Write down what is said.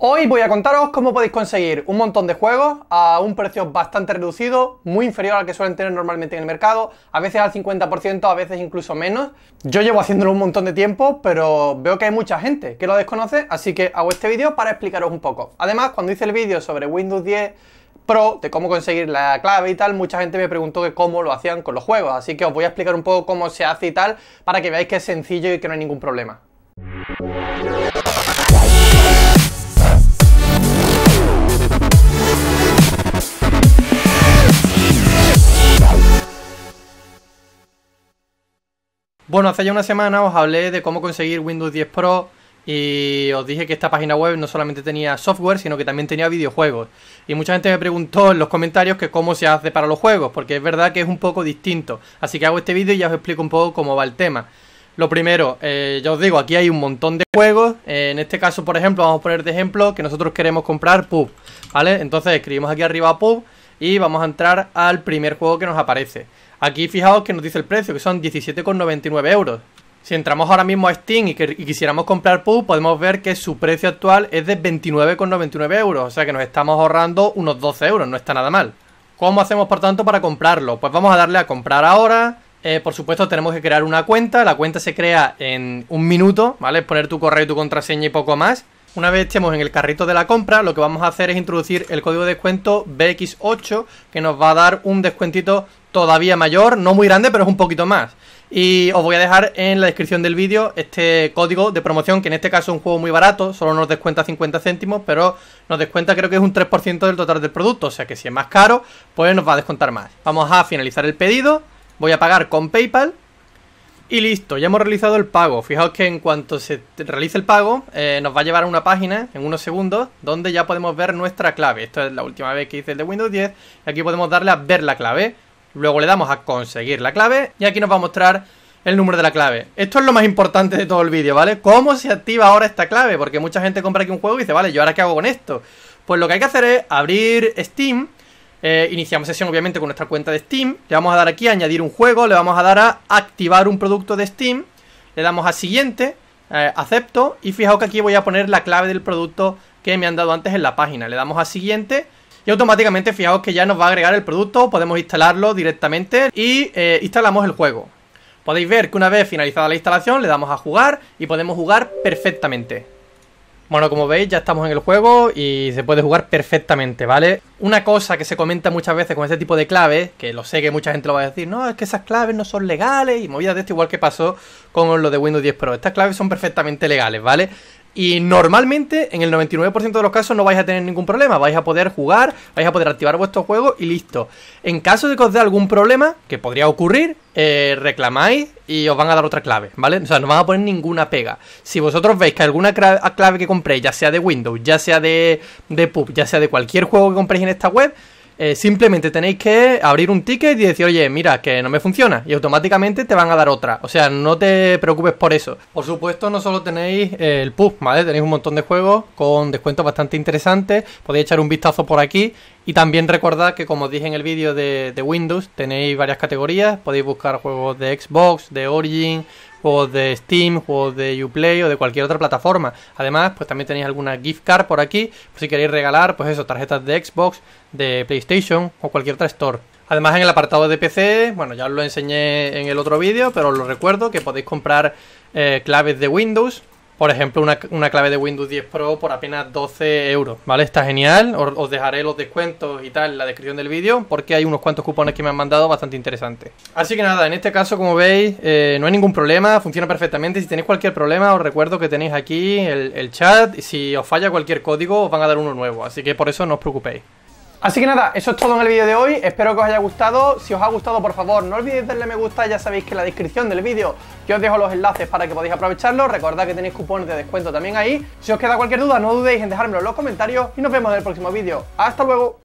Hoy voy a contaros cómo podéis conseguir un montón de juegos a un precio bastante reducido, muy inferior al que suelen tener normalmente en el mercado, a veces al 50%, a veces incluso menos. Yo llevo haciéndolo un montón de tiempo, pero veo que hay mucha gente que lo desconoce, así que hago este vídeo para explicaros un poco. Además, cuando hice el vídeo sobre Windows 10 Pro, de cómo conseguir la clave y tal, mucha gente me preguntó que cómo lo hacían con los juegos, así que os voy a explicar un poco cómo se hace y tal, para que veáis que es sencillo y que no hay ningún problema. Bueno, hace ya una semana os hablé de cómo conseguir Windows 10 Pro y os dije que esta página web no solamente tenía software, sino que también tenía videojuegos. Y mucha gente me preguntó en los comentarios que cómo se hace para los juegos, porque es verdad que es un poco distinto. Así que hago este vídeo y ya os explico un poco cómo va el tema. Lo primero, eh, ya os digo, aquí hay un montón de juegos. Eh, en este caso, por ejemplo, vamos a poner de ejemplo que nosotros queremos comprar pub, ¿vale? Entonces escribimos aquí arriba pub y vamos a entrar al primer juego que nos aparece. Aquí fijaos que nos dice el precio, que son 17,99 euros. Si entramos ahora mismo a Steam y, quisiéramos comprar PUB, podemos ver que su precio actual es de 29,99 euros. O sea que nos estamos ahorrando unos 12 euros, no está nada mal. ¿Cómo hacemos por tanto para comprarlo? Pues vamos a darle a comprar ahora. Eh, por supuesto tenemos que crear una cuenta. La cuenta se crea en un minuto, ¿vale? Poner tu correo y tu contraseña y poco más. Una vez estemos en el carrito de la compra, lo que vamos a hacer es introducir el código de descuento BX8, que nos va a dar un descuentito todavía mayor, no muy grande, pero es un poquito más. Y os voy a dejar en la descripción del vídeo este código de promoción, que en este caso es un juego muy barato, solo nos descuenta 50 céntimos, pero nos descuenta creo que es un 3% del total del producto, o sea que si es más caro, pues nos va a descontar más. Vamos a finalizar el pedido, voy a pagar con PayPal y listo, ya hemos realizado el pago. Fijaos que en cuanto se realice el pago, eh, nos va a llevar a una página en unos segundos donde ya podemos ver nuestra clave. Esto es la última vez que hice el de Windows 10. Y aquí podemos darle a ver la clave. Luego le damos a conseguir la clave y aquí nos va a mostrar el número de la clave. Esto es lo más importante de todo el vídeo, ¿vale? ¿Cómo se activa ahora esta clave? Porque mucha gente compra aquí un juego y dice, vale, ¿yo ahora qué hago con esto? Pues lo que hay que hacer es abrir Steam eh, iniciamos sesión obviamente con nuestra cuenta de Steam. Le vamos a dar aquí a añadir un juego, le vamos a dar a activar un producto de Steam. Le damos a siguiente, eh, acepto y fijaos que aquí voy a poner la clave del producto que me han dado antes en la página. Le damos a siguiente y automáticamente fijaos que ya nos va a agregar el producto, podemos instalarlo directamente y eh, instalamos el juego. Podéis ver que una vez finalizada la instalación le damos a jugar y podemos jugar perfectamente. Bueno, como veis, ya estamos en el juego y se puede jugar perfectamente, ¿vale? Una cosa que se comenta muchas veces con este tipo de claves, que lo sé que mucha gente lo va a decir, no, es que esas claves no son legales y movidas de esto, igual que pasó con lo de Windows 10 Pro. Estas claves son perfectamente legales, ¿vale? Y normalmente, en el 99% de los casos, no vais a tener ningún problema. Vais a poder jugar, vais a poder activar vuestro juego y listo. En caso de que os dé algún problema, que podría ocurrir, eh, reclamáis y os van a dar otra clave, ¿vale? O sea, no van a poner ninguna pega. Si vosotros veis que alguna clave que compréis, ya sea de Windows, ya sea de, de PUB, ya sea de cualquier juego que compréis en esta web, eh, simplemente tenéis que abrir un ticket y decir, oye, mira, que no me funciona. Y automáticamente te van a dar otra. O sea, no te preocupes por eso. Por supuesto, no solo tenéis el pub, ¿vale? Tenéis un montón de juegos con descuentos bastante interesantes. Podéis echar un vistazo por aquí. Y también recordad que, como dije en el vídeo de, de Windows, tenéis varias categorías. Podéis buscar juegos de Xbox, de Origin, juegos de Steam, juegos de Uplay o de cualquier otra plataforma. Además, pues también tenéis alguna gift card por aquí, pues, si queréis regalar, pues eso, tarjetas de Xbox, de PlayStation o cualquier otra store. Además en el apartado de PC, bueno, ya os lo enseñé en el otro vídeo, pero os lo recuerdo que podéis comprar eh, claves de Windows por ejemplo, una, clave de Windows 10 Pro por apenas 12 euros, ¿vale? Está genial, os, dejaré los descuentos y tal en la descripción del vídeo, porque hay unos cuantos cupones que me han mandado bastante interesantes. Así que nada, en este caso, como veis, eh, no hay ningún problema, funciona perfectamente. Si tenéis cualquier problema, os recuerdo que tenéis aquí el, el chat, si os falla cualquier código, os van a dar uno nuevo, así que por eso no os preocupéis. Así que nada, eso es todo en el vídeo de hoy, espero que os haya gustado, si os ha gustado por favor no olvidéis darle me gusta, ya sabéis que en la descripción del vídeo yo os dejo los enlaces para que podáis aprovecharlo, recordad que tenéis cupones de descuento también ahí, si os queda cualquier duda no dudéis en dejármelo en los comentarios y nos vemos en el próximo vídeo, hasta luego.